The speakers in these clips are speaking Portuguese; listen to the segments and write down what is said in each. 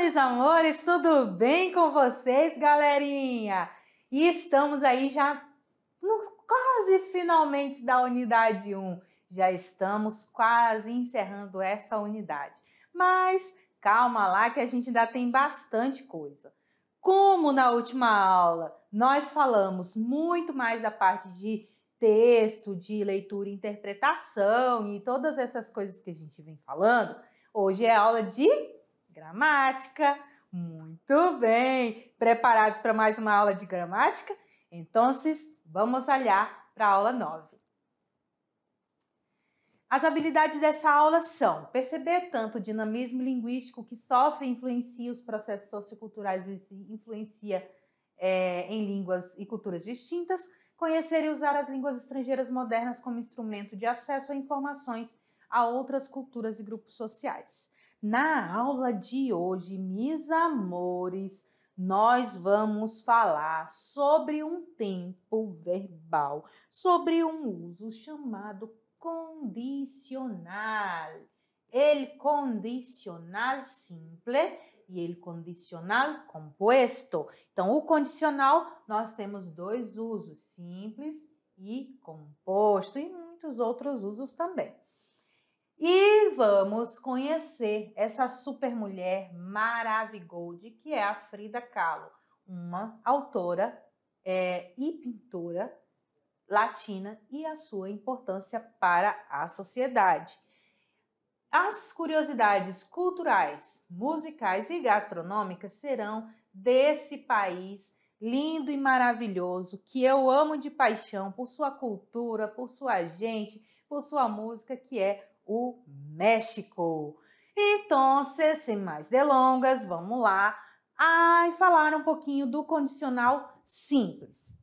meus amores, tudo bem com vocês, galerinha? E estamos aí já no, quase finalmente da unidade 1. Já estamos quase encerrando essa unidade. Mas calma lá que a gente ainda tem bastante coisa. Como na última aula nós falamos muito mais da parte de texto, de leitura e interpretação e todas essas coisas que a gente vem falando, hoje é aula de gramática. Muito bem! Preparados para mais uma aula de gramática? Então, vamos olhar para a aula 9. As habilidades dessa aula são perceber tanto o dinamismo linguístico que sofre e influencia os processos socioculturais e influencia é, em línguas e culturas distintas, conhecer e usar as línguas estrangeiras modernas como instrumento de acesso a informações a outras culturas e grupos sociais. Na aula de hoje, mis amores, nós vamos falar sobre um tempo verbal, sobre um uso chamado condicional. El condicional simple e el condicional composto. Então, o condicional nós temos dois usos, simples e composto, e muitos outros usos também. E vamos conhecer essa supermulher maravigold que é a Frida Kahlo, uma autora é, e pintora latina e a sua importância para a sociedade. As curiosidades culturais, musicais e gastronômicas serão desse país lindo e maravilhoso que eu amo de paixão por sua cultura, por sua gente, por sua música, que é o México. Então, sem mais delongas, vamos lá ai, falar um pouquinho do condicional simples.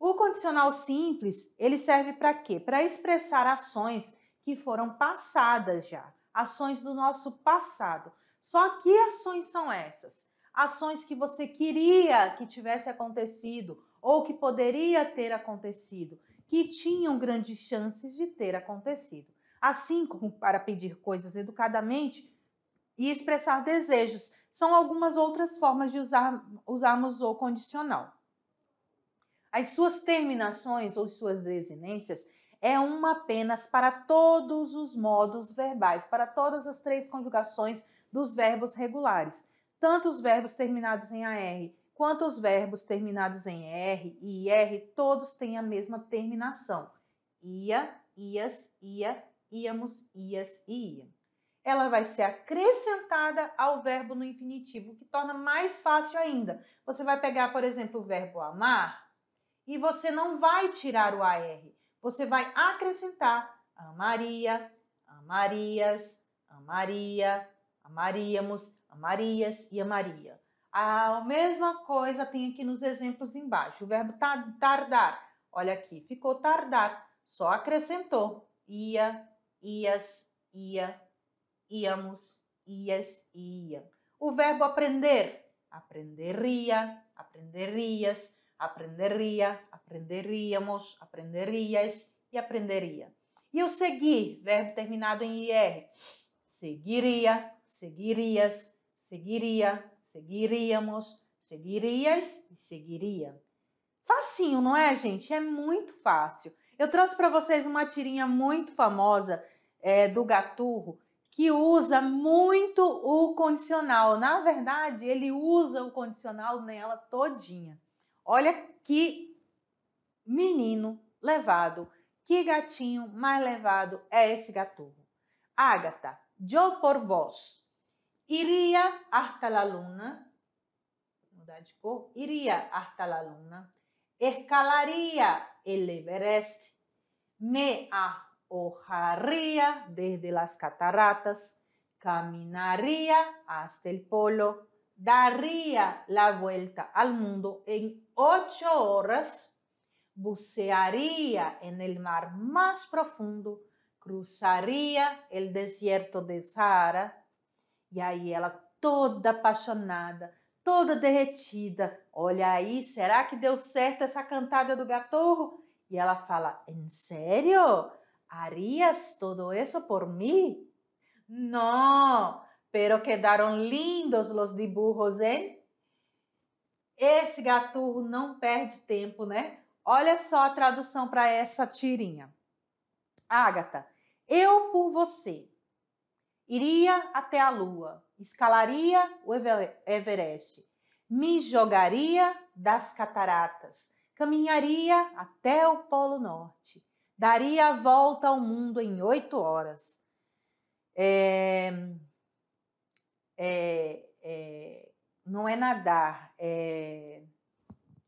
O condicional simples, ele serve para quê? Para expressar ações que foram passadas já, ações do nosso passado. Só que ações são essas? Ações que você queria que tivesse acontecido ou que poderia ter acontecido, que tinham grandes chances de ter acontecido assim como para pedir coisas educadamente e expressar desejos. São algumas outras formas de usar, usarmos o condicional. As suas terminações ou suas desinências é uma apenas para todos os modos verbais, para todas as três conjugações dos verbos regulares, tanto os verbos terminados em AR quanto os verbos terminados em R e IR, todos têm a mesma terminação. Ia, ias, ia, íamos, ias e iam. Ela vai ser acrescentada ao verbo no infinitivo, que torna mais fácil ainda. Você vai pegar, por exemplo, o verbo amar e você não vai tirar o AR. Você vai acrescentar amaria, amarias, amaria, amaríamos, amarias e amaria. A mesma coisa tem aqui nos exemplos embaixo. O verbo tardar. Olha aqui, ficou tardar, só acrescentou ia, ias, ia, íamos, ias, iam. O verbo aprender, aprenderia, aprenderias, aprenderia, aprenderíamos, aprenderias e aprenderia. E o seguir, verbo terminado em IR. Seguiria, seguirias, seguiria, seguiríamos, seguirias e seguiria. Facinho, não é, gente? É muito fácil. Eu trouxe para vocês uma tirinha muito famosa é, do Gaturro que usa muito o condicional. Na verdade, ele usa o condicional nela todinha. Olha que menino levado, que gatinho mais levado é esse gaturro. Ágata, eu por vós iria hasta la luna, mudar de cor, iria hasta la luna, escalaria el Everest, me a Ojaría desde las cataratas, caminaría hasta el polo, daría la vuelta al mundo en ocho horas, bucearía en el mar más profundo, cruzaría el desierto de Sahara. E aí ela toda apaixonada, toda derretida. Olha aí, será que deu certo essa cantada do gatorro? E ela fala: "Em sério? ¿Harías todo eso por mí? No, pero quedaram lindos os dibujos, hein? ¿eh? Esse gaturro não perde tempo, né? Olha só a tradução para essa tirinha. Ágata, eu por você iria até a lua, escalaria o Everest, me jogaria das cataratas, caminharia até o Polo Norte daria a volta ao mundo em oito horas. É, é, é, não é nadar, é,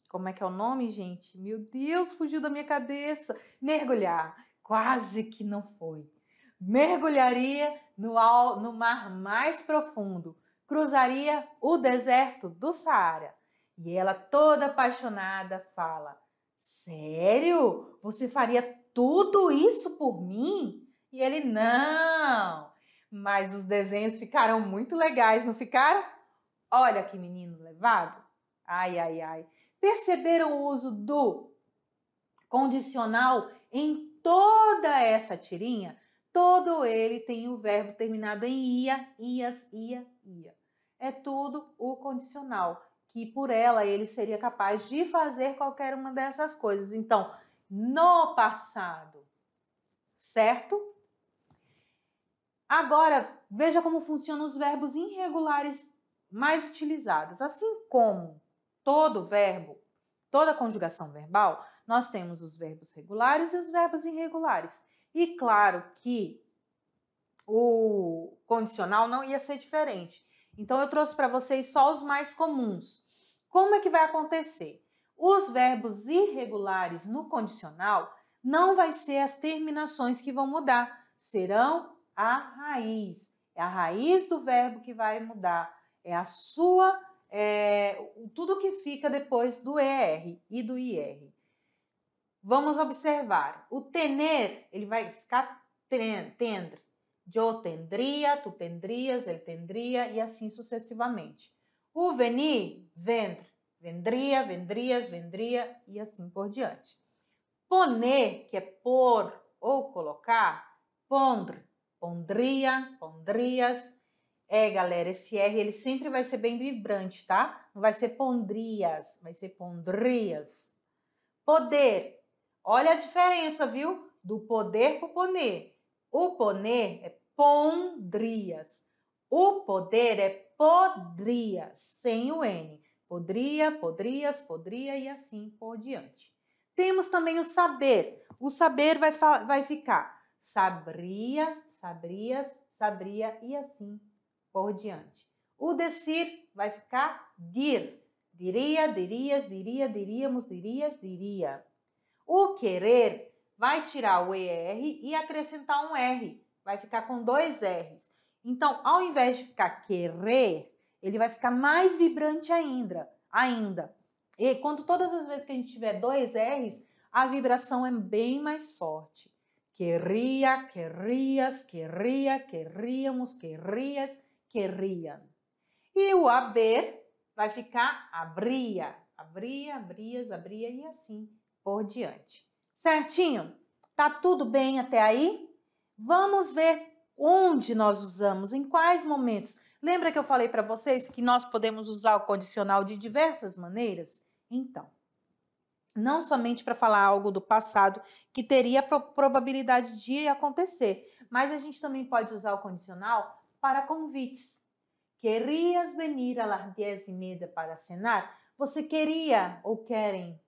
como é que é o nome, gente? Meu Deus, fugiu da minha cabeça. Mergulhar, quase que não foi. Mergulharia no, al, no mar mais profundo, cruzaria o deserto do Saara. E ela, toda apaixonada, fala: Sério? Você faria tudo isso por mim? E ele, não. Mas os desenhos ficaram muito legais, não ficaram? Olha que menino levado. Ai, ai, ai. Perceberam o uso do condicional em toda essa tirinha? Todo ele tem o verbo terminado em ia, ias, ia, ia. É tudo o condicional, que por ela ele seria capaz de fazer qualquer uma dessas coisas. Então, no passado, certo? Agora, veja como funcionam os verbos irregulares mais utilizados. Assim como todo verbo, toda conjugação verbal, nós temos os verbos regulares e os verbos irregulares. E claro que o condicional não ia ser diferente. Então, eu trouxe para vocês só os mais comuns. Como é que vai acontecer? Os verbos irregulares no condicional não vai ser as terminações que vão mudar, serão a raiz. É a raiz do verbo que vai mudar, é a sua, é, tudo que fica depois do ER e do IR. Vamos observar. O tener, ele vai ficar tendre. Eu tendria, tu tendrias, ele tendria e assim sucessivamente. O venir, vendre vendria, vendrias, vendria e assim por diante. Poner, que é pôr ou colocar, pondre, pondria, pondrias. É, galera, esse R ele sempre vai ser bem vibrante, tá? Não vai ser pondrias, vai ser pondrias. Poder. Olha a diferença, viu? Do poder pro poner. O poner é pondrias. O poder é podria, sem o N. Poderia, poderias, poderia e assim por diante. Temos também o saber. O saber vai, vai ficar sabria, sabrias, sabria e assim por diante. O decir vai ficar dir. Diria, dirias, diria, diríamos, dirias, diria. O querer vai tirar o ER e acrescentar um R. Vai ficar com dois R's. Então, ao invés de ficar querer, ele vai ficar mais vibrante ainda. ainda. E quando todas as vezes que a gente tiver dois R's, a vibração é bem mais forte. Querria, querrias, queria, querríamos, querias, queriam. E o ab vai ficar abria, abria, abrias, abria e assim por diante. Certinho? Tá tudo bem até aí? Vamos ver onde nós usamos, em quais momentos. Lembra que eu falei para vocês que nós podemos usar o condicional de diversas maneiras? Então, não somente para falar algo do passado que teria probabilidade de acontecer, mas a gente também pode usar o condicional para convites. Querias venir a las 10 e meia para cenar? Você queria ou querem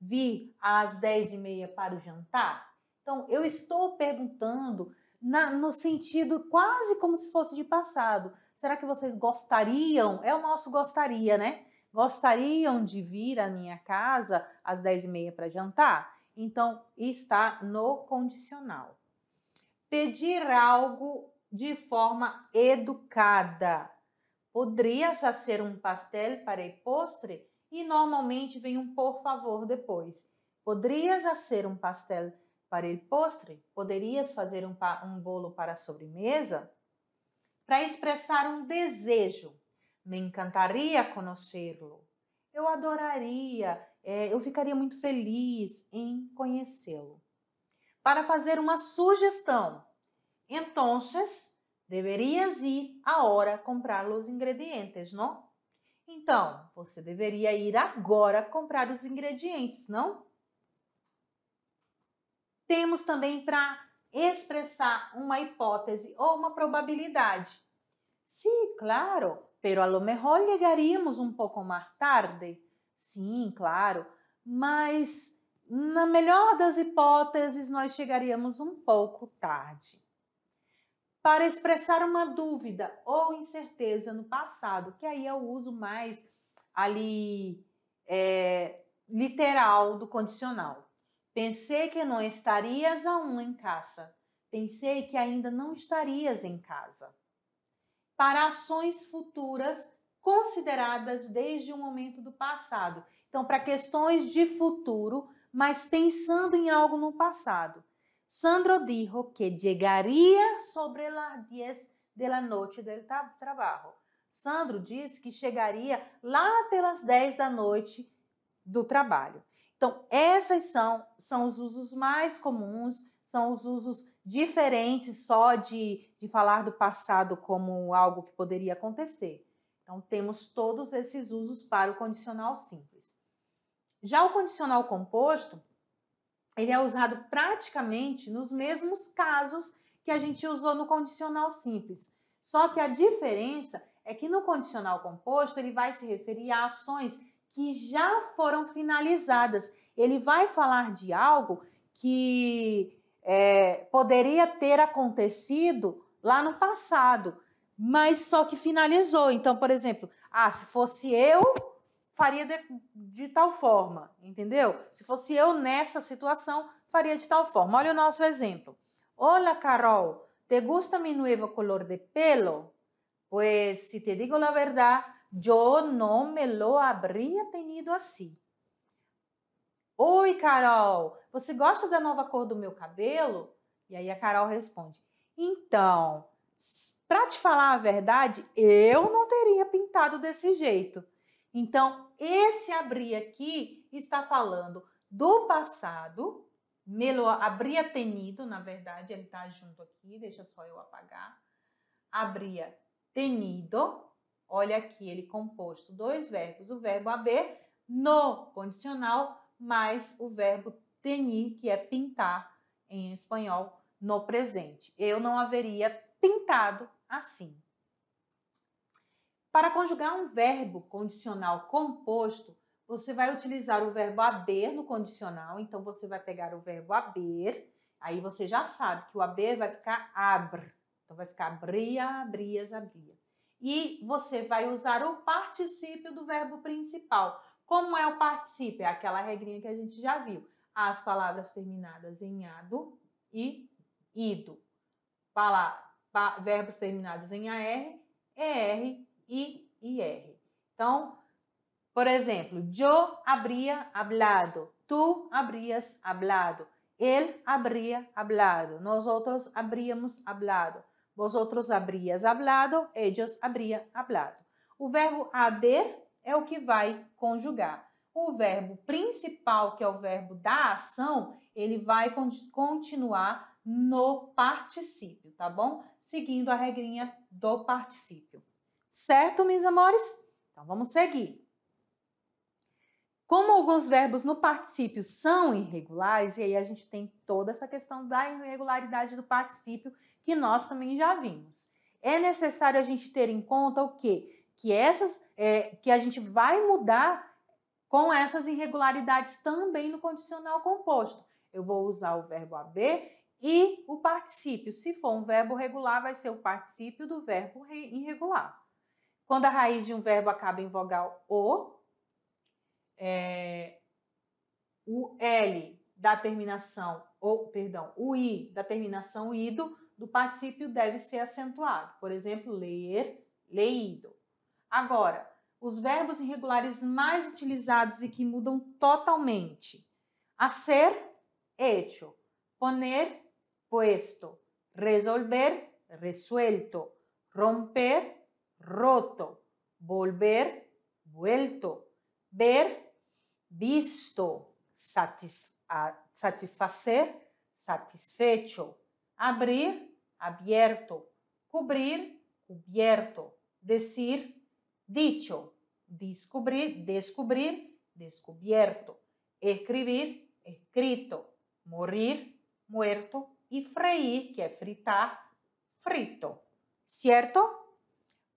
vir às 10 e meia para o jantar? Então, eu estou perguntando na, no sentido quase como se fosse de passado. Será que vocês gostariam? É o nosso gostaria, né? Gostariam de vir à minha casa às 10h30 para jantar? Então, está no condicional. Pedir algo de forma educada. Poderias fazer um pastel para postre? E normalmente vem um por favor depois. Poderias fazer um pastel para o postre? Poderias fazer um, um bolo para a sobremesa? Para expressar um desejo. Me encantaria conhecê-lo. Eu adoraria, é, eu ficaria muito feliz em conhecê-lo. Para fazer uma sugestão. Então, deverias ir agora comprar os ingredientes, não? Então, você deveria ir agora comprar os ingredientes, não? Temos também para expressar uma hipótese ou uma probabilidade. Sim, claro, pero a lo mejor llegaríamos um pouco mais tarde. Sim, claro, mas na melhor das hipóteses nós chegaríamos um pouco tarde. Para expressar uma dúvida ou incerteza no passado, que aí eu é uso mais ali é, literal do condicional. Pensei que não estarias aún em casa. Pensei que ainda não estarias em casa. Para ações futuras consideradas desde o momento do passado. Então, para questões de futuro, mas pensando em algo no passado. Sandro dijo que chegaria sobre las 10 de la noite del trabalho. Sandro disse que chegaria lá pelas 10 da noite do trabalho. Então, esses são, são os usos mais comuns, são os usos diferentes só de, de falar do passado como algo que poderia acontecer. Então, temos todos esses usos para o condicional simples. Já o condicional composto, ele é usado praticamente nos mesmos casos que a gente usou no condicional simples. Só que a diferença é que no condicional composto ele vai se referir a ações que já foram finalizadas. Ele vai falar de algo que é, poderia ter acontecido lá no passado, mas só que finalizou. Então, por exemplo, ah, se fosse eu, faria de, de tal forma, entendeu? Se fosse eu nessa situação, faria de tal forma. Olha o nosso exemplo. Olá, Carol, te gusta mi nuevo color de pelo? Pues, se te digo la verdad, Yo no me lo habría tenido assim. Oi, Carol, você gosta da nova cor do meu cabelo? E aí a Carol responde: Então, para te falar a verdade, eu não teria pintado desse jeito. Então, esse abrir aqui está falando do passado, Melo abria tenido, na verdade, ele está junto aqui, deixa só eu apagar. Abria tenido, Olha aqui, ele composto dois verbos, o verbo haver no condicional mais o verbo tenir, que é pintar em espanhol, no presente. Eu não haveria pintado assim. Para conjugar um verbo condicional composto, você vai utilizar o verbo haber no condicional, então você vai pegar o verbo haber, aí você já sabe que o haber vai ficar abr, então vai ficar abria, abrias, abria e você vai usar o particípio do verbo principal. Como é o particípio? É aquela regrinha que a gente já viu. As palavras terminadas em ado e ido. verbos terminados em AR, ER e IR. Então, por exemplo, yo habría hablado, tu habrías hablado, ele habría hablado, nós outros habríamos hablado. Vosotros habríais hablado, ellos habrían hablado. O verbo haber é o que vai conjugar. O verbo principal, que é o verbo da ação, ele vai continuar no particípio, tá bom? Seguindo a regrinha do particípio. Certo, meus amores? Então vamos seguir. Como alguns verbos no particípio são irregulares, e aí a gente tem toda essa questão da irregularidade do particípio que nós também já vimos. É necessário a gente ter em conta o quê? Que essas, é, que a gente vai mudar com essas irregularidades também no condicional composto. Eu vou usar o verbo haver e o particípio. Se for um verbo regular, vai ser o particípio do verbo irregular. Quando a raiz de um verbo acaba em vogal o, é, o L da terminação, ou perdão, o I da terminação ido do particípio deve ser acentuado. Por exemplo, ler, leído. Agora, os verbos irregulares mais utilizados e que mudam totalmente. ser, hecho. Poner, puesto. Resolver, resuelto. Romper, roto. Volver, vuelto. Ver, visto. Ah, Satisfazer, satisfecho. Abrir, abierto. Cubrir, cubierto. Decir, dicho. Descubrir, descubrir, descubierto. Escribir, escrito. Morir, muerto. E freir, que é fritar, frito. Certo?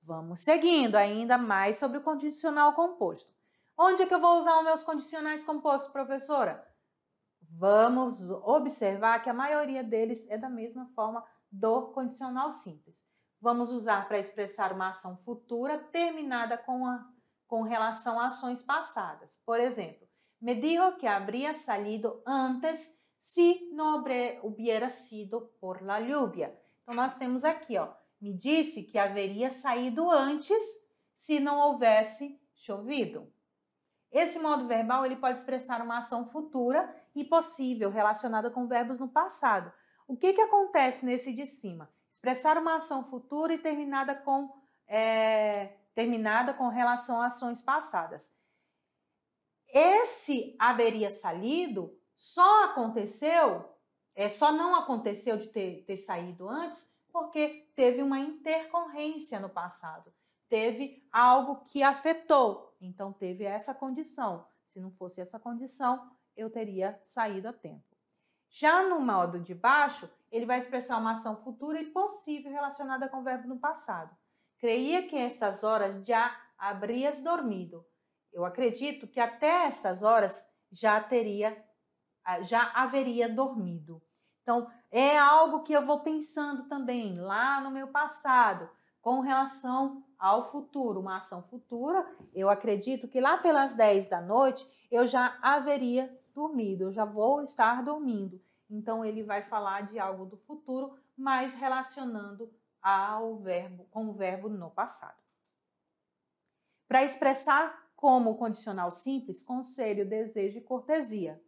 Vamos seguindo ainda mais sobre o condicional composto. Onde é que eu vou usar os meus condicionais compostos, professora? Vamos observar que a maioria deles é da mesma forma do condicional simples. Vamos usar para expressar uma ação futura terminada com, a, com relação a ações passadas. Por exemplo, me dijo que habría salido antes se não hubiera sido por la lluvia. Então, nós temos aqui, ó, me disse que haveria saído antes se não houvesse chovido. Esse modo verbal ele pode expressar uma ação futura e possível relacionada com verbos no passado, o que, que acontece nesse de cima? Expressar uma ação futura e terminada com, é, terminada com relação a ações passadas. Esse haveria salido só aconteceu, é, só não aconteceu de ter, ter saído antes, porque teve uma intercorrência no passado, teve algo que afetou, então teve essa condição. Se não fosse essa condição, eu teria saído a tempo. Já no modo de baixo, ele vai expressar uma ação futura e possível relacionada com o verbo no passado. Creia que estas horas já habrias dormido. Eu acredito que até estas horas já teria, já haveria dormido. Então, é algo que eu vou pensando também lá no meu passado, com relação ao futuro, uma ação futura. Eu acredito que lá pelas 10 da noite eu já haveria dormido, eu já vou estar dormindo. Então ele vai falar de algo do futuro, mas relacionando ao verbo com o verbo no passado. Para expressar como condicional simples, conselho, desejo e cortesia.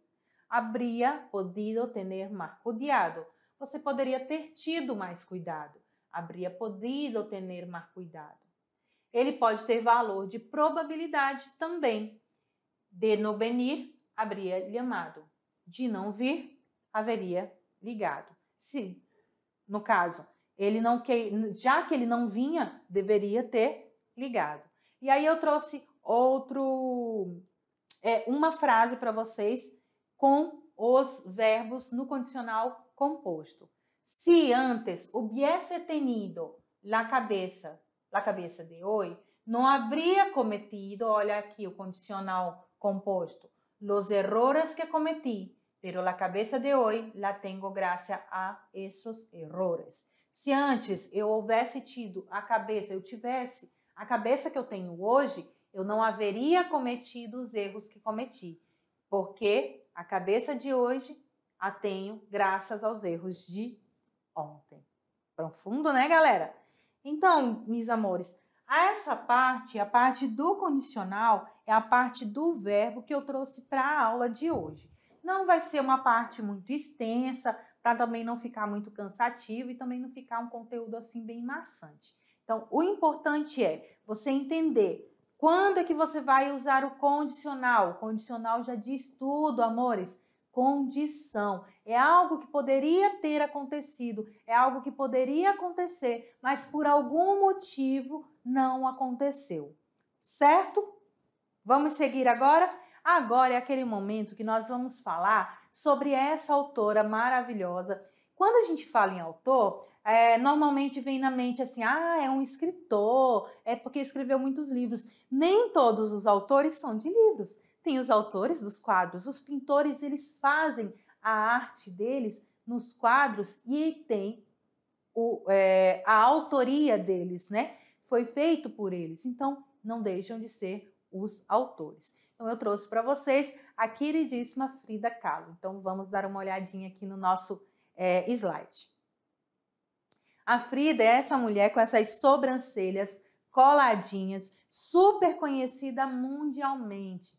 Habría podido ter más cuidado. Você poderia ter tido mais cuidado. Habría podido ter mais cuidado. Ele pode ter valor de probabilidade também. De no venir, lhe amado De não vir, haveria ligado. Se, no caso, ele não que, já que ele não vinha, deveria ter ligado. E aí eu trouxe outro é, uma frase para vocês com os verbos no condicional composto. Se antes hubiese tenido la cabeça, la cabeça de hoy, não haveria cometido, olha aqui o condicional composto, los errores que cometí, pero la cabeça de hoje la tenho graças a esses errores. Se antes eu houvesse tido a cabeça, eu tivesse a cabeça que eu tenho hoje, eu não haveria cometido os erros que cometi, porque a cabeça de hoje a tenho graças aos erros de ontem. Profundo, né, galera? Então, meus amores, essa parte, a parte do condicional, é a parte do verbo que eu trouxe para a aula de hoje. Não vai ser uma parte muito extensa, para também não ficar muito cansativo e também não ficar um conteúdo assim bem maçante. Então, o importante é você entender quando é que você vai usar o condicional. O condicional já diz tudo, amores. Condição é algo que poderia ter acontecido, é algo que poderia acontecer, mas por algum motivo não aconteceu, certo? Vamos seguir agora? Agora é aquele momento que nós vamos falar sobre essa autora maravilhosa. Quando a gente fala em autor, é, normalmente vem na mente assim, ah, é um escritor, é porque escreveu muitos livros. Nem todos os autores são de livros. Tem os autores dos quadros, os pintores, eles fazem a arte deles nos quadros e tem o, é, a autoria deles, né? Foi feito por eles. Então, não deixam de ser os autores. Então, eu trouxe para vocês a queridíssima Frida Kahlo. Então, vamos dar uma olhadinha aqui no nosso é, slide. A Frida é essa mulher com essas sobrancelhas coladinhas, super conhecida mundialmente.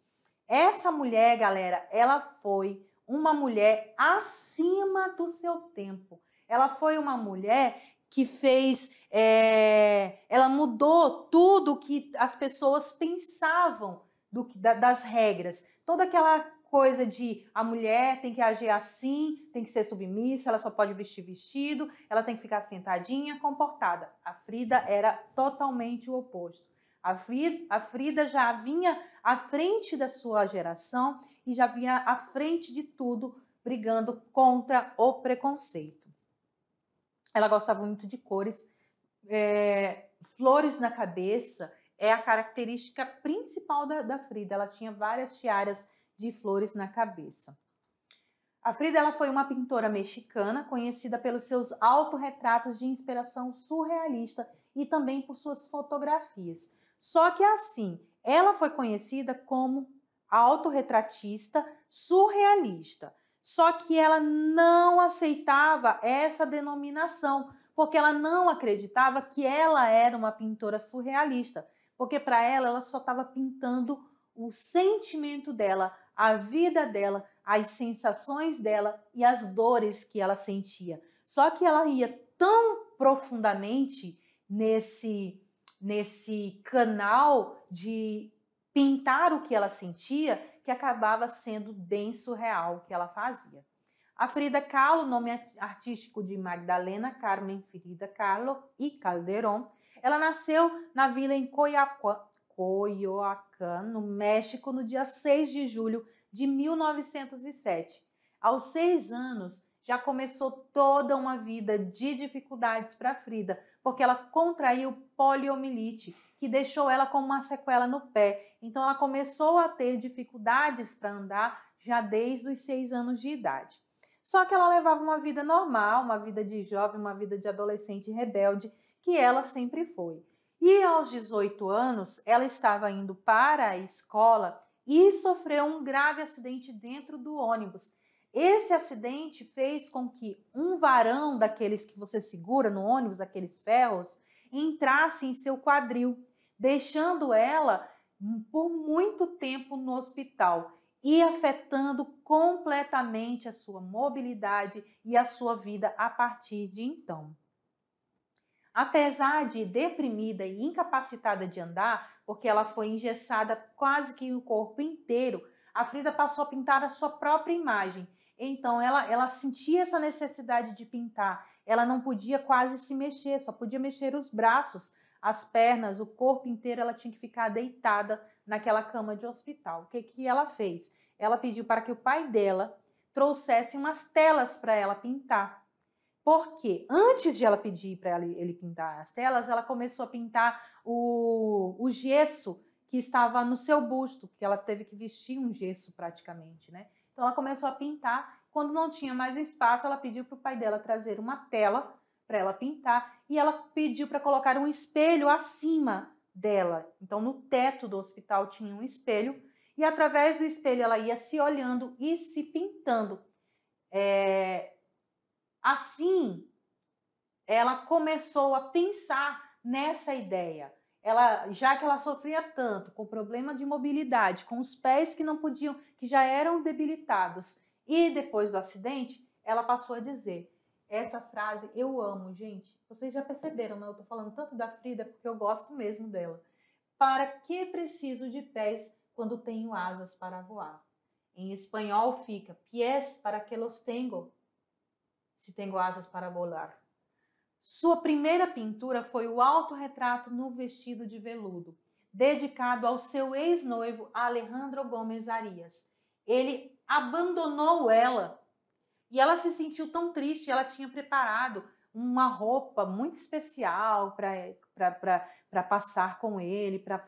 Essa mulher, galera, ela foi uma mulher acima do seu tempo. Ela foi uma mulher que fez. É, ela mudou tudo que as pessoas pensavam do, da, das regras. Toda aquela coisa de a mulher tem que agir assim, tem que ser submissa, ela só pode vestir vestido, ela tem que ficar sentadinha, comportada. A Frida era totalmente o oposto. A Frida, a Frida já vinha à frente da sua geração e já vinha à frente de tudo, brigando contra o preconceito. Ela gostava muito de cores. É, flores na cabeça é a característica principal da, da Frida. Ela tinha várias tiaras de flores na cabeça. A Frida ela foi uma pintora mexicana conhecida pelos seus autorretratos de inspiração surrealista e também por suas fotografias. Só que assim, ela foi conhecida como autorretratista surrealista. Só que ela não aceitava essa denominação, porque ela não acreditava que ela era uma pintora surrealista, porque para ela ela só estava pintando o sentimento dela, a vida dela, as sensações dela e as dores que ela sentia. Só que ela ia tão profundamente nesse nesse canal de pintar o que ela sentia, que acabava sendo bem surreal o que ela fazia. A Frida Kahlo, nome artístico de Magdalena Carmen Frida Kahlo e Calderon, ela nasceu na vila em Coyoacán, Coyoacán, no México, no dia 6 de julho de 1907. Aos seis anos, já começou toda uma vida de dificuldades para Frida, porque ela contraiu poliomielite, que deixou ela com uma sequela no pé. Então, ela começou a ter dificuldades para andar já desde os seis anos de idade. Só que ela levava uma vida normal, uma vida de jovem, uma vida de adolescente rebelde, que ela sempre foi. E aos 18 anos, ela estava indo para a escola e sofreu um grave acidente dentro do ônibus. Esse acidente fez com que um varão daqueles que você segura no ônibus, aqueles ferros, entrasse em seu quadril deixando ela por muito tempo no hospital e afetando completamente a sua mobilidade e a sua vida a partir de então. Apesar de deprimida e incapacitada de andar, porque ela foi engessada quase que o corpo inteiro, a Frida passou a pintar a sua própria imagem. Então ela, ela sentia essa necessidade de pintar. Ela não podia quase se mexer, só podia mexer os braços as pernas, o corpo inteiro, ela tinha que ficar deitada naquela cama de hospital. O que, que ela fez? Ela pediu para que o pai dela trouxesse umas telas para ela pintar. Porque antes de ela pedir para ele pintar as telas, ela começou a pintar o, o gesso que estava no seu busto, porque ela teve que vestir um gesso praticamente, né? Então ela começou a pintar. Quando não tinha mais espaço, ela pediu para o pai dela trazer uma tela para ela pintar e ela pediu para colocar um espelho acima dela. Então, no teto do hospital tinha um espelho e através do espelho ela ia se olhando e se pintando. É... Assim, ela começou a pensar nessa ideia. Ela, já que ela sofria tanto com o problema de mobilidade, com os pés que não podiam, que já eram debilitados, e depois do acidente, ela passou a dizer: essa frase, eu amo, gente. Vocês já perceberam, né? Eu tô falando tanto da Frida porque eu gosto mesmo dela. Para que preciso de pés quando tenho asas para voar? Em espanhol fica pies para que los tengo, se tenho asas para voar. Sua primeira pintura foi o autorretrato no vestido de veludo, dedicado ao seu ex-noivo Alejandro Gomes Arias. Ele abandonou ela e ela se sentiu tão triste, ela tinha preparado uma roupa muito especial para passar com ele, para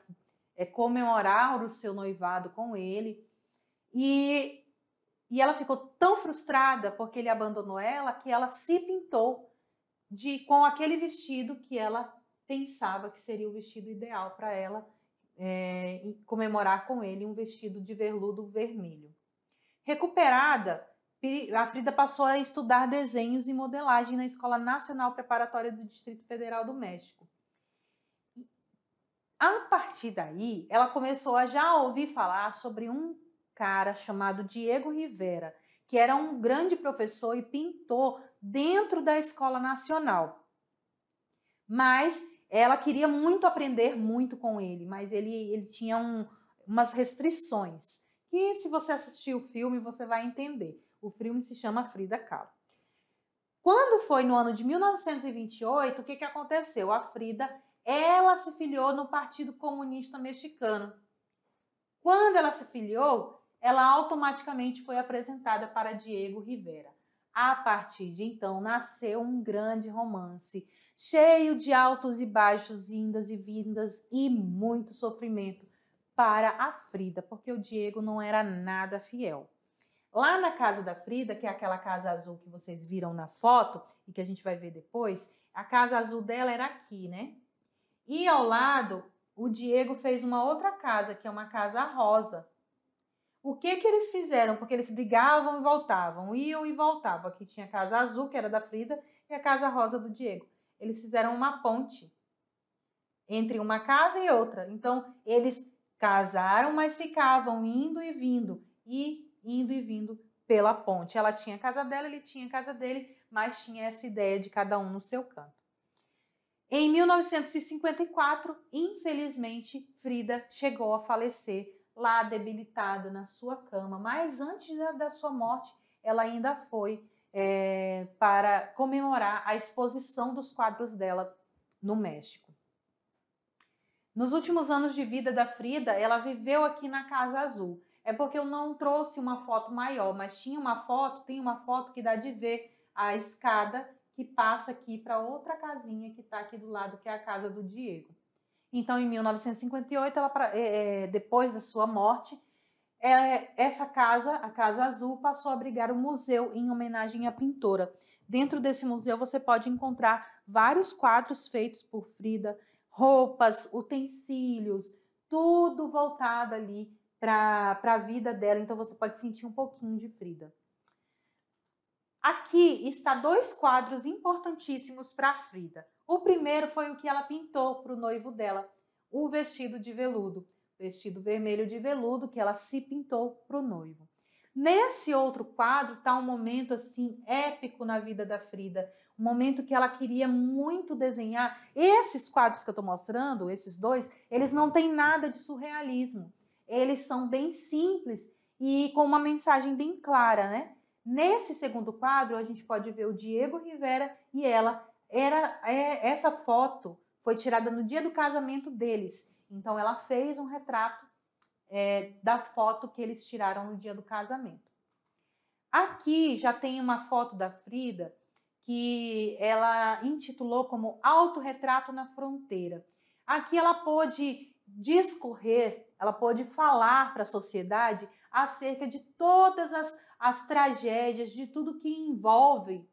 é, comemorar o seu noivado com ele. E, e ela ficou tão frustrada porque ele abandonou ela que ela se pintou de com aquele vestido que ela pensava que seria o vestido ideal para ela é, comemorar com ele um vestido de verludo vermelho. Recuperada, a Frida passou a estudar desenhos e modelagem na Escola Nacional Preparatória do Distrito Federal do México. A partir daí, ela começou a já ouvir falar sobre um cara chamado Diego Rivera, que era um grande professor e pintor dentro da Escola Nacional. Mas ela queria muito aprender muito com ele, mas ele, ele tinha um, umas restrições. E se você assistir o filme, você vai entender. O filme se chama Frida Kahlo. Quando foi no ano de 1928, o que, que aconteceu? A Frida, ela se filiou no Partido Comunista Mexicano. Quando ela se filiou, ela automaticamente foi apresentada para Diego Rivera. A partir de então, nasceu um grande romance, cheio de altos e baixos, indas e vindas e muito sofrimento para a Frida, porque o Diego não era nada fiel. Lá na casa da Frida, que é aquela casa azul que vocês viram na foto e que a gente vai ver depois, a casa azul dela era aqui, né? E ao lado, o Diego fez uma outra casa, que é uma casa rosa. O que que eles fizeram? Porque eles brigavam e voltavam, iam e voltavam. Aqui tinha a casa azul, que era da Frida, e a casa rosa do Diego. Eles fizeram uma ponte entre uma casa e outra. Então, eles casaram, mas ficavam indo e vindo. E indo e vindo pela ponte. Ela tinha a casa dela, ele tinha a casa dele, mas tinha essa ideia de cada um no seu canto. Em 1954, infelizmente, Frida chegou a falecer lá debilitada na sua cama, mas antes da, da sua morte, ela ainda foi é, para comemorar a exposição dos quadros dela no México. Nos últimos anos de vida da Frida, ela viveu aqui na Casa Azul, é porque eu não trouxe uma foto maior, mas tinha uma foto, tem uma foto que dá de ver a escada que passa aqui para outra casinha que está aqui do lado, que é a casa do Diego. Então, em 1958, ela, é, é, depois da sua morte, é, essa casa, a Casa Azul, passou a abrigar o um museu em homenagem à pintora. Dentro desse museu você pode encontrar vários quadros feitos por Frida, roupas, utensílios, tudo voltado ali para a vida dela. Então você pode sentir um pouquinho de Frida. Aqui está dois quadros importantíssimos para Frida. O primeiro foi o que ela pintou para o noivo dela, o vestido de veludo, vestido vermelho de veludo que ela se pintou para o noivo. Nesse outro quadro está um momento assim épico na vida da Frida, um momento que ela queria muito desenhar. Esses quadros que eu estou mostrando, esses dois, eles não têm nada de surrealismo eles são bem simples e com uma mensagem bem clara, né? Nesse segundo quadro, a gente pode ver o Diego Rivera e ela. Era é, essa foto foi tirada no dia do casamento deles. Então ela fez um retrato é, da foto que eles tiraram no dia do casamento. Aqui já tem uma foto da Frida que ela intitulou como Autorretrato na Fronteira. Aqui ela pôde discorrer ela pode falar para a sociedade acerca de todas as, as tragédias, de tudo que envolve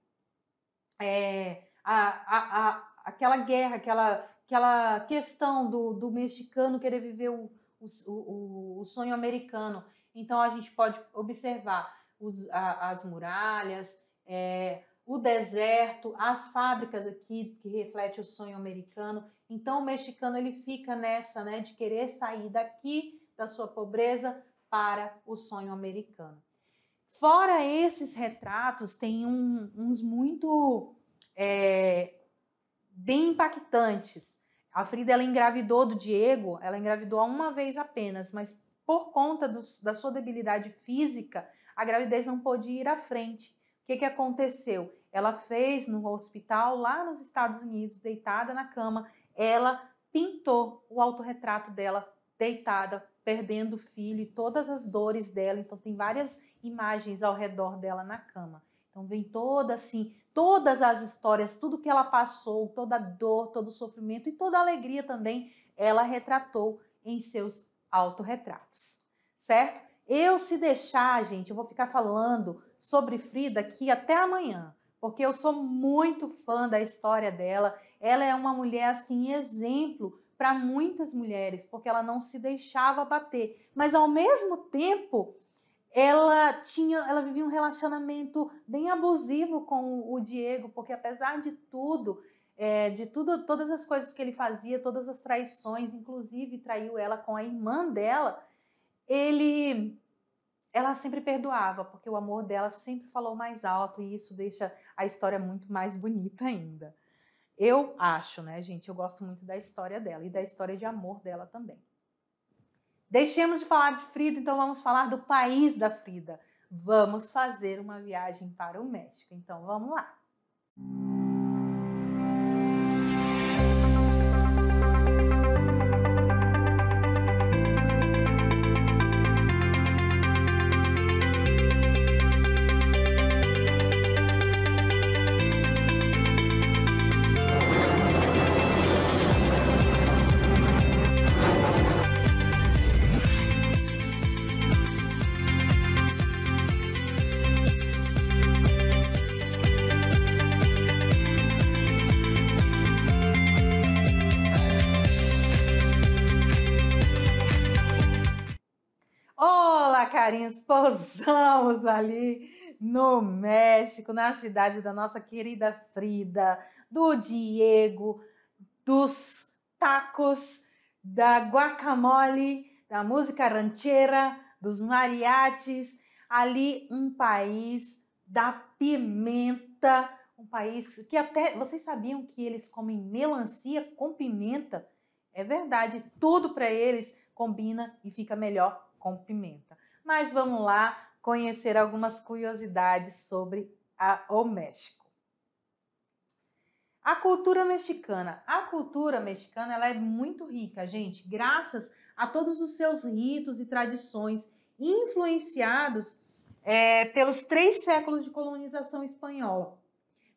é, a, a, a, aquela guerra, aquela, aquela questão do, do mexicano querer viver o, o, o, sonho americano. Então a gente pode observar os, a, as muralhas, é, o deserto, as fábricas aqui que reflete o sonho americano. Então o mexicano ele fica nessa, né, de querer sair daqui da sua pobreza para o sonho americano. Fora esses retratos, tem um, uns muito é, bem impactantes. A Frida ela engravidou do Diego, ela engravidou uma vez apenas, mas por conta do, da sua debilidade física, a gravidez não pôde ir à frente. O que, que aconteceu? Ela fez no hospital lá nos Estados Unidos, deitada na cama, ela pintou o autorretrato dela deitada, perdendo o filho e todas as dores dela. Então tem várias imagens ao redor dela na cama. Então vem toda assim, todas as histórias, tudo que ela passou, toda a dor, todo o sofrimento e toda a alegria também, ela retratou em seus autorretratos, certo? Eu se deixar, gente, eu vou ficar falando sobre Frida aqui até amanhã, porque eu sou muito fã da história dela ela é uma mulher assim exemplo para muitas mulheres, porque ela não se deixava bater, mas ao mesmo tempo ela tinha, ela vivia um relacionamento bem abusivo com o Diego, porque apesar de tudo, é, de tudo, todas as coisas que ele fazia, todas as traições, inclusive traiu ela com a irmã dela, ele, ela sempre perdoava, porque o amor dela sempre falou mais alto e isso deixa a história muito mais bonita ainda. Eu acho, né, gente? Eu gosto muito da história dela e da história de amor dela também. Deixemos de falar de Frida, então vamos falar do país da Frida. Vamos fazer uma viagem para o México. Então vamos lá. Música pousamos ali no México, na cidade da nossa querida Frida, do Diego, dos tacos, da guacamole, da música rancheira, dos mariates, ali um país da pimenta, um país que até vocês sabiam que eles comem melancia com pimenta? É verdade, tudo para eles combina e fica melhor com pimenta mas vamos lá conhecer algumas curiosidades sobre a, o México. A cultura mexicana. A cultura mexicana ela é muito rica, gente, graças a todos os seus ritos e tradições influenciados é, pelos três séculos de colonização espanhola,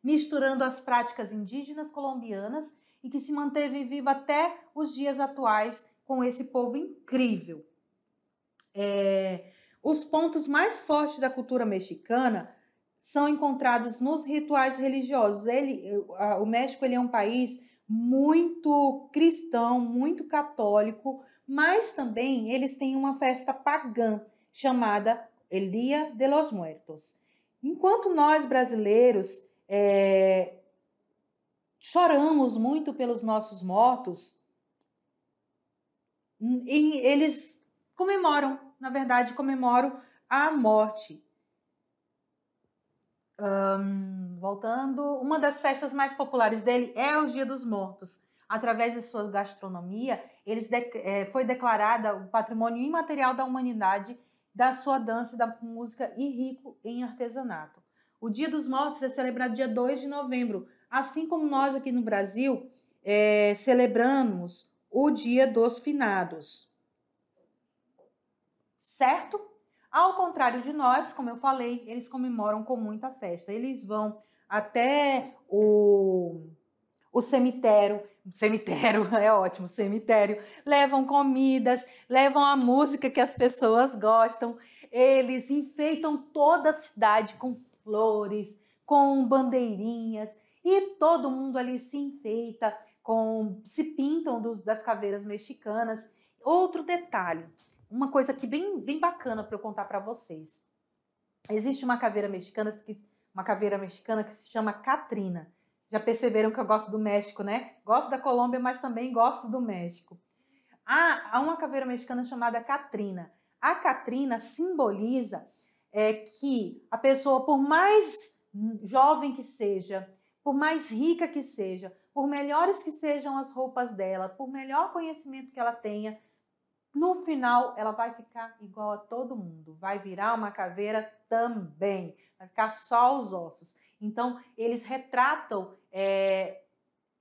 misturando as práticas indígenas colombianas e que se manteve viva até os dias atuais com esse povo incrível. É, os pontos mais fortes da cultura mexicana são encontrados nos rituais religiosos. Ele, o México ele é um país muito cristão, muito católico, mas também eles têm uma festa pagã chamada El Dia de los Muertos. Enquanto nós brasileiros é, choramos muito pelos nossos mortos, eles comemoram na verdade, comemoro a morte. Um, voltando, uma das festas mais populares dele é o Dia dos Mortos. Através de sua gastronomia, ele é, foi declarada o patrimônio imaterial da humanidade da sua dança e da música e rico em artesanato. O Dia dos Mortos é celebrado dia 2 de novembro, assim como nós aqui no Brasil é, celebramos o Dia dos Finados certo? Ao contrário de nós, como eu falei, eles comemoram com muita festa. Eles vão até o, o cemitério, cemitério, é ótimo, cemitério, levam comidas, levam a música que as pessoas gostam. Eles enfeitam toda a cidade com flores, com bandeirinhas e todo mundo ali se enfeita, com se pintam dos, das caveiras mexicanas. Outro detalhe, uma coisa aqui bem, bem bacana para eu contar para vocês. Existe uma caveira mexicana que uma caveira mexicana que se chama Catrina. Já perceberam que eu gosto do México, né? Gosto da Colômbia, mas também gosto do México. Há, há uma caveira mexicana chamada Catrina. A Catrina simboliza é, que a pessoa, por mais jovem que seja, por mais rica que seja, por melhores que sejam as roupas dela, por melhor conhecimento que ela tenha, no final, ela vai ficar igual a todo mundo, vai virar uma caveira também, vai ficar só os ossos. Então, eles retratam é,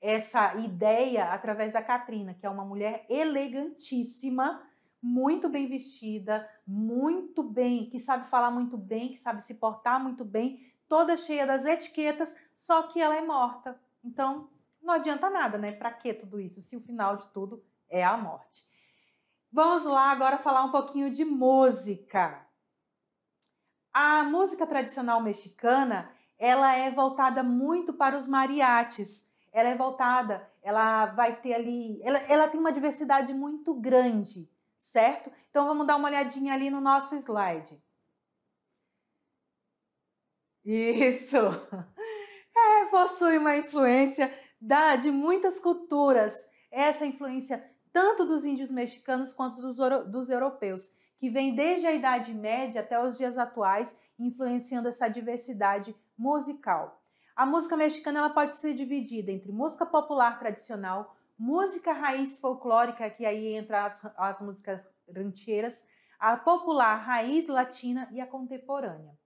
essa ideia através da Katrina, que é uma mulher elegantíssima, muito bem vestida, muito bem, que sabe falar muito bem, que sabe se portar muito bem, toda cheia das etiquetas, só que ela é morta. Então, não adianta nada, né? Para que tudo isso se o final de tudo é a morte? Vamos lá agora falar um pouquinho de música. A música tradicional mexicana, ela é voltada muito para os mariates. Ela é voltada, ela vai ter ali, ela, ela tem uma diversidade muito grande, certo? Então vamos dar uma olhadinha ali no nosso slide. Isso. É, possui uma influência da, de muitas culturas. Essa influência tanto dos índios mexicanos quanto dos, dos europeus, que vem desde a Idade Média até os dias atuais, influenciando essa diversidade musical. A música mexicana ela pode ser dividida entre música popular tradicional, música raiz folclórica, que aí entra as, as músicas rancheiras, a popular raiz latina e a contemporânea.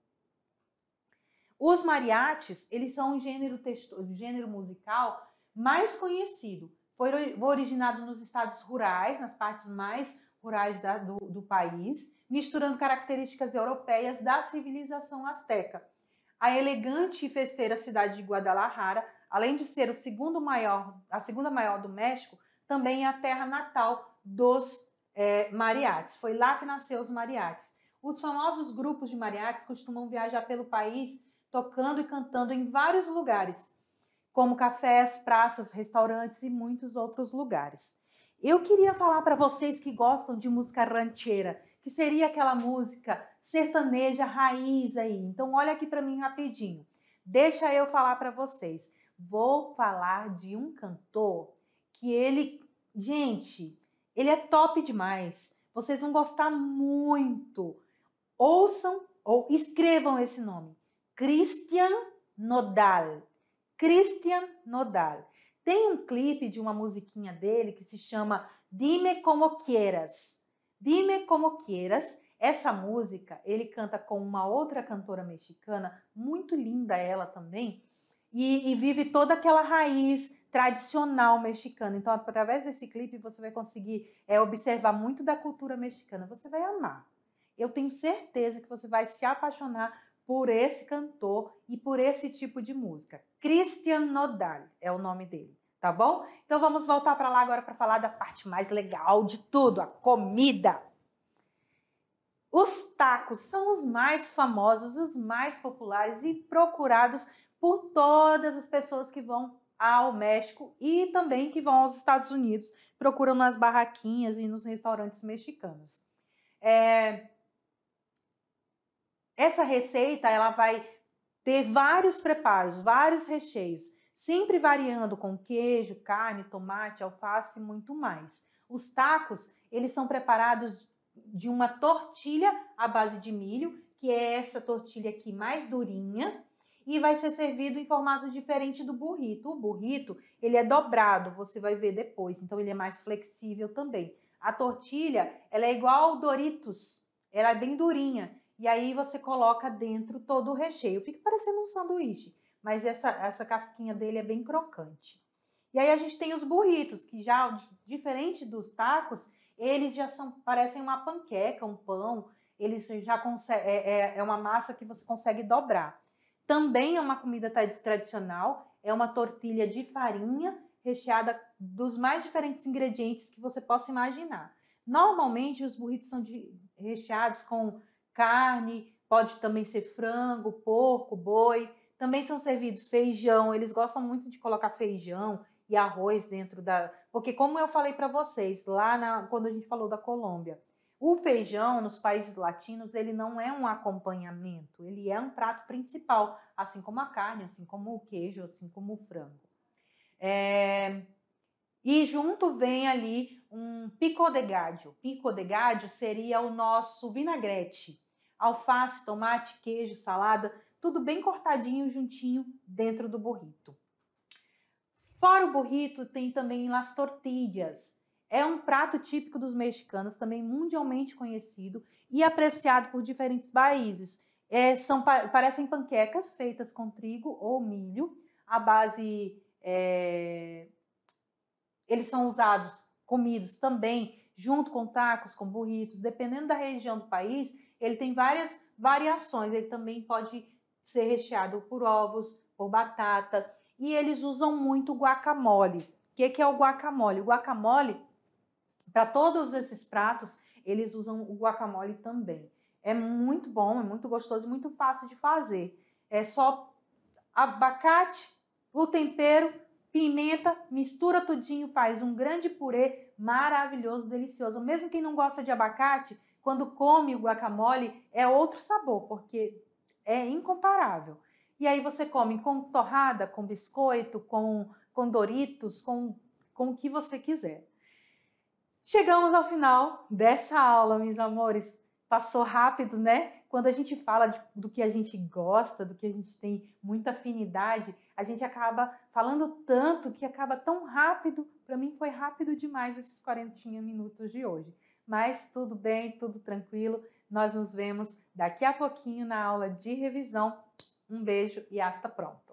Os mariates, eles são o gênero, texto, gênero musical mais conhecido, foi originado nos estados rurais, nas partes mais rurais da, do, do país, misturando características europeias da civilização asteca. A elegante e festeira cidade de Guadalajara, além de ser o segundo maior, a segunda maior do México, também é a terra natal dos é, mariates. Foi lá que nasceu os mariates. Os famosos grupos de mariates costumam viajar pelo país tocando e cantando em vários lugares como cafés, praças, restaurantes e muitos outros lugares. Eu queria falar para vocês que gostam de música rancheira, que seria aquela música sertaneja raiz aí. Então olha aqui para mim rapidinho. Deixa eu falar para vocês. Vou falar de um cantor que ele, gente, ele é top demais. Vocês vão gostar muito. Ouçam ou escrevam esse nome. Christian Nodal. Christian Nodal. Tem um clipe de uma musiquinha dele que se chama Dime Como Quieras. Dime Como Quieras. Essa música ele canta com uma outra cantora mexicana, muito linda ela também, e, e vive toda aquela raiz tradicional mexicana. Então, através desse clipe, você vai conseguir é, observar muito da cultura mexicana. Você vai amar. Eu tenho certeza que você vai se apaixonar por esse cantor e por esse tipo de música. Christian Nodal é o nome dele, tá bom? Então vamos voltar para lá agora para falar da parte mais legal de tudo, a comida. Os tacos são os mais famosos, os mais populares e procurados por todas as pessoas que vão ao México e também que vão aos Estados Unidos, procurando nas barraquinhas e nos restaurantes mexicanos. É, essa receita ela vai ter vários preparos, vários recheios, sempre variando com queijo, carne, tomate, alface e muito mais. Os tacos, eles são preparados de uma tortilha à base de milho, que é essa tortilha aqui mais durinha, e vai ser servido em formato diferente do burrito. O burrito, ele é dobrado, você vai ver depois, então ele é mais flexível também. A tortilha, ela é igual ao Doritos, ela é bem durinha. E aí você coloca dentro todo o recheio. Fica parecendo um sanduíche, mas essa, essa casquinha dele é bem crocante. E aí a gente tem os burritos, que já, diferente dos tacos, eles já são, parecem uma panqueca, um pão. Eles já consegue, é, é, é uma massa que você consegue dobrar. Também é uma comida tradicional, é uma tortilha de farinha recheada dos mais diferentes ingredientes que você possa imaginar. Normalmente os burritos são de, recheados com carne, pode também ser frango, porco, boi. Também são servidos feijão, eles gostam muito de colocar feijão e arroz dentro da. Porque, como eu falei para vocês lá na... quando a gente falou da Colômbia, o feijão nos países latinos ele não é um acompanhamento, ele é um prato principal, assim como a carne, assim como o queijo, assim como o frango. É... E junto vem ali um pico de gallo. Pico de gallo seria o nosso vinagrete, alface, tomate, queijo, salada, tudo bem cortadinho juntinho dentro do burrito. Fora o burrito, tem também las tortillas. É um prato típico dos mexicanos, também mundialmente conhecido e apreciado por diferentes países. É, são, parecem panquecas feitas com trigo ou milho. A base. É, eles são usados, comidos também, junto com tacos, com burritos, dependendo da região do país, ele tem várias variações, ele também pode ser recheado por ovos, por batata, e eles usam muito guacamole. O que, que é o guacamole? O guacamole, para todos esses pratos, eles usam o guacamole também. É muito bom, é muito gostoso, muito fácil de fazer. É só abacate, o tempero, pimenta, mistura tudinho, faz um grande purê maravilhoso, delicioso. Mesmo quem não gosta de abacate, quando come o guacamole, é outro sabor, porque é incomparável. E aí você come com torrada, com biscoito, com, com doritos, com, com o que você quiser. Chegamos ao final dessa aula, meus amores. Passou rápido, né? Quando a gente fala de, do que a gente gosta, do que a gente tem muita afinidade, a gente acaba falando tanto que acaba tão rápido. Para mim foi rápido demais esses 40 minutos de hoje mas tudo bem, tudo tranquilo. Nós nos vemos daqui a pouquinho na aula de revisão. Um beijo e hasta pronto!